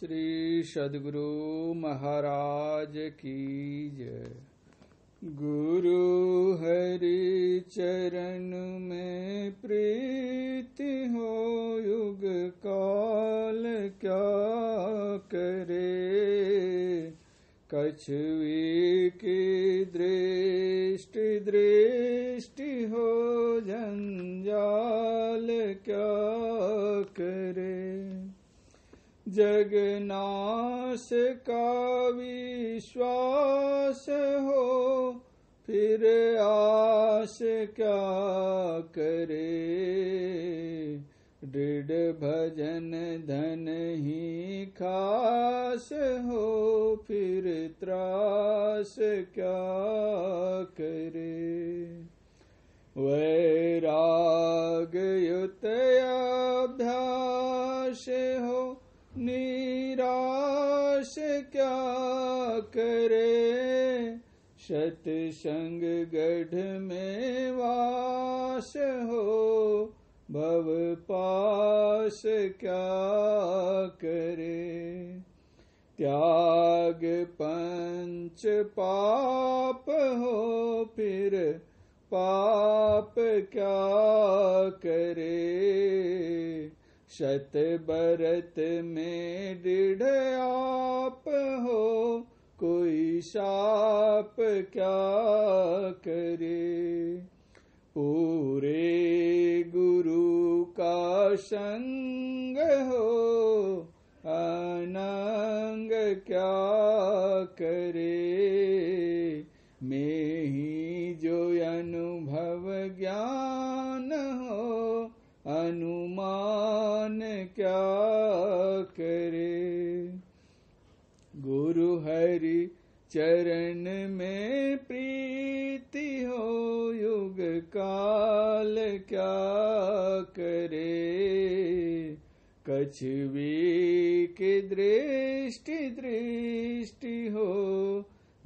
श्री सदगुरु महाराज की जय गुरु हरि चरण में प्रीति हो युग काल क्या करे कछवी की दृष्टि दृष्टि जगनाश का विश्वास हो फिर आस क्या करे दृढ़ भजन धन ही खास हो फिर त्रास क्या करे निराश क्या करे सतसंग गढ़ में वास हो भव पास क्या करे त्याग पंच पाप हो फिर पाप क्या करे शत बरत में दृढ़ आप हो कोई साप क्या करे पूरे गुरु का संग हो अनंग क्या करे में ही जो अनुभव ज्ञान अनुमान क्या करे गुरु हरि चरण में प्रीति हो युग काल क्या करे कछवी के दृष्टि दृष्टि हो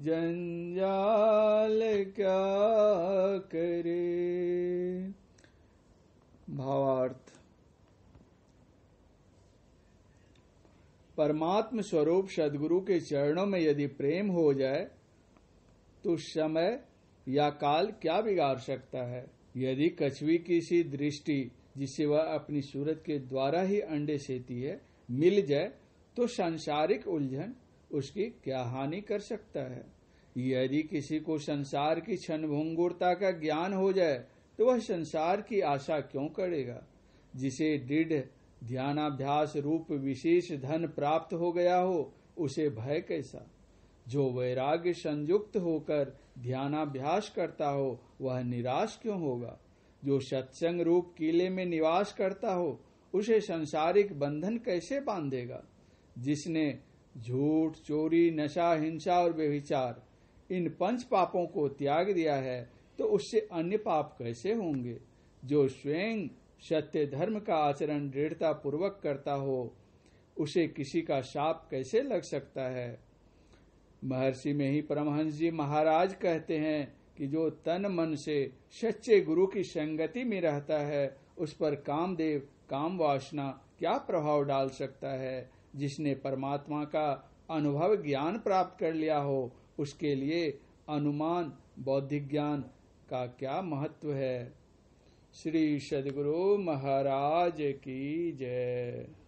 जन भावार्थ परमात्म स्वरूप सदगुरु के चरणों में यदि प्रेम हो जाए तो समय या काल क्या बिगाड़ सकता है यदि कछवी की सी दृष्टि जिसे वह अपनी सूरत के द्वारा ही अंडे सेती है मिल जाए तो संसारिक उलझन उसकी क्या हानि कर सकता है यदि किसी को संसार की क्षण का ज्ञान हो जाए तो वह संसार की आशा क्यों करेगा जिसे दृढ़ ध्यानाभ्यास रूप विशेष धन प्राप्त हो गया हो उसे भय कैसा जो वैराग्य संयुक्त होकर ध्यानाभ्यास करता हो वह निराश क्यों होगा जो सत्संग रूप किले में निवास करता हो उसे संसारिक बंधन कैसे बांधेगा जिसने झूठ चोरी नशा हिंसा और व्यभिचार इन पंच पापों को त्याग दिया है तो उससे अन्य पाप कैसे होंगे जो स्वयं सत्य धर्म का आचरण दृढ़ता पूर्वक करता हो उसे किसी का शाप कैसे लग सकता है महर्षि में ही परमहंस जी महाराज कहते हैं कि जो तन मन से सच्चे गुरु की संगति में रहता है उस पर कामदेव काम वासना क्या प्रभाव डाल सकता है जिसने परमात्मा का अनुभव ज्ञान प्राप्त कर लिया हो उसके लिए अनुमान बौद्धिक ज्ञान का क्या महत्व है श्री सदगुरु महाराज की जय